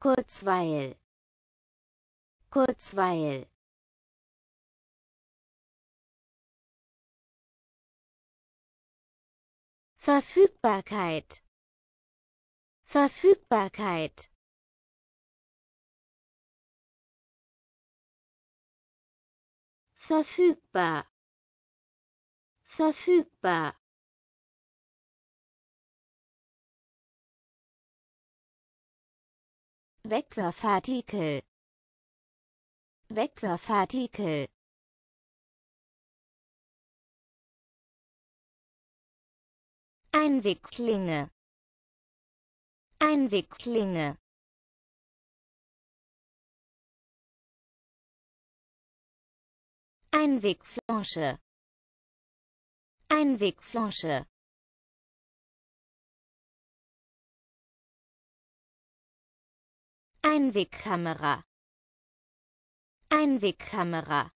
Kurzweil Kurzweil Verfügbarkeit Verfügbarkeit verfügbar verfügbar Wegwerfartikel Wegwerfartikel Einwegklinge Einwegklinge Einwegflasche Einwegflasche Einwegkamera Einwegkamera